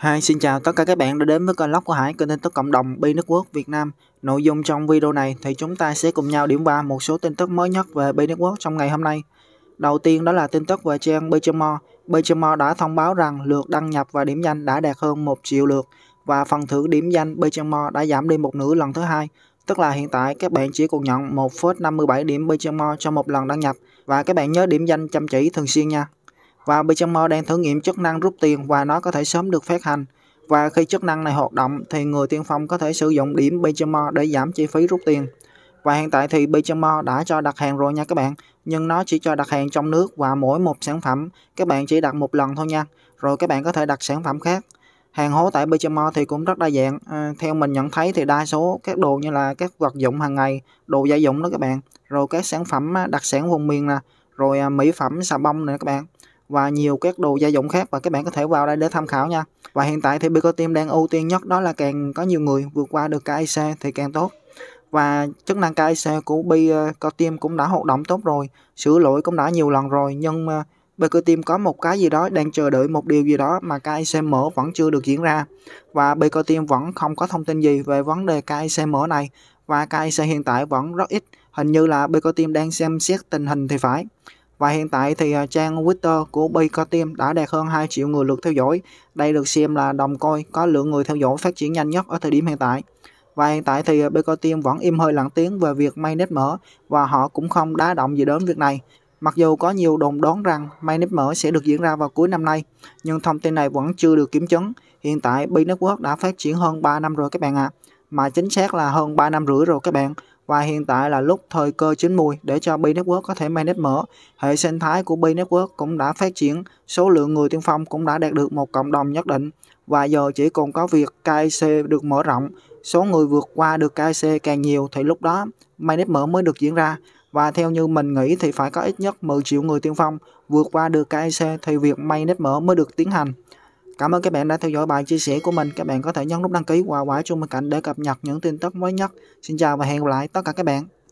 Hi, xin chào tất cả các bạn đã đến với kênh lóc của Hải, kênh tin tức cộng đồng Bi Network Việt Nam. Nội dung trong video này thì chúng ta sẽ cùng nhau điểm qua một số tin tức mới nhất về Bi Network trong ngày hôm nay. Đầu tiên đó là tin tức về trang Bichemo. Bichemo đã thông báo rằng lượt đăng nhập và điểm danh đã đạt hơn 1 triệu lượt và phần thưởng điểm danh Bichemo đã giảm đi một nửa lần thứ hai. Tức là hiện tại các bạn chỉ còn nhận 1,57 điểm Bichemo cho một lần đăng nhập và các bạn nhớ điểm danh chăm chỉ thường xuyên nha. Và Bichamo đang thử nghiệm chức năng rút tiền và nó có thể sớm được phát hành. Và khi chức năng này hoạt động thì người tiên phong có thể sử dụng điểm Bichamo để giảm chi phí rút tiền. Và hiện tại thì Bichamo đã cho đặt hàng rồi nha các bạn, nhưng nó chỉ cho đặt hàng trong nước và mỗi một sản phẩm các bạn chỉ đặt một lần thôi nha, rồi các bạn có thể đặt sản phẩm khác. Hàng hố tại Bichamo thì cũng rất đa dạng, à, theo mình nhận thấy thì đa số các đồ như là các vật dụng hàng ngày, đồ gia dụng đó các bạn, rồi các sản phẩm à, đặc sản vùng miền nè, rồi à, mỹ phẩm xà bông nè các bạn và nhiều các đồ gia dụng khác và các bạn có thể vào đây để tham khảo nha và hiện tại thì Pico đang ưu tiên nhất đó là càng có nhiều người vượt qua được KIC thì càng tốt và chức năng KIC của Pico cũng đã hoạt động tốt rồi sửa lỗi cũng đã nhiều lần rồi nhưng Baker có một cái gì đó đang chờ đợi một điều gì đó mà KIC mở vẫn chưa được diễn ra và Baker vẫn không có thông tin gì về vấn đề KIC mở này và KIC hiện tại vẫn rất ít hình như là Baker đang xem xét tình hình thì phải và hiện tại thì à, trang Twitter của Bicoteam đã đạt hơn 2 triệu người lượt theo dõi. Đây được xem là đồng coi có lượng người theo dõi phát triển nhanh nhất ở thời điểm hiện tại. Và hiện tại thì à, Bicoteam vẫn im hơi lặng tiếng về việc mainnet mở và họ cũng không đá động gì đến việc này. Mặc dù có nhiều đồn đoán rằng mainnet mở sẽ được diễn ra vào cuối năm nay, nhưng thông tin này vẫn chưa được kiểm chứng. Hiện tại B đã phát triển hơn 3 năm rồi các bạn ạ. À. Mà chính xác là hơn 3 năm rưỡi rồi các bạn và hiện tại là lúc thời cơ chín mùi để cho Bi Network có thể manage mở. Hệ sinh thái của Bi Network cũng đã phát triển, số lượng người tiên phong cũng đã đạt được một cộng đồng nhất định và giờ chỉ còn có việc KIC được mở rộng, số người vượt qua được KIC càng nhiều thì lúc đó manage mở mới được diễn ra và theo như mình nghĩ thì phải có ít nhất 10 triệu người tiên phong vượt qua được KIC thì việc manage mở mới được tiến hành. Cảm ơn các bạn đã theo dõi bài chia sẻ của mình. Các bạn có thể nhấn nút đăng ký và quả chuông bên cạnh để cập nhật những tin tức mới nhất. Xin chào và hẹn gặp lại tất cả các bạn.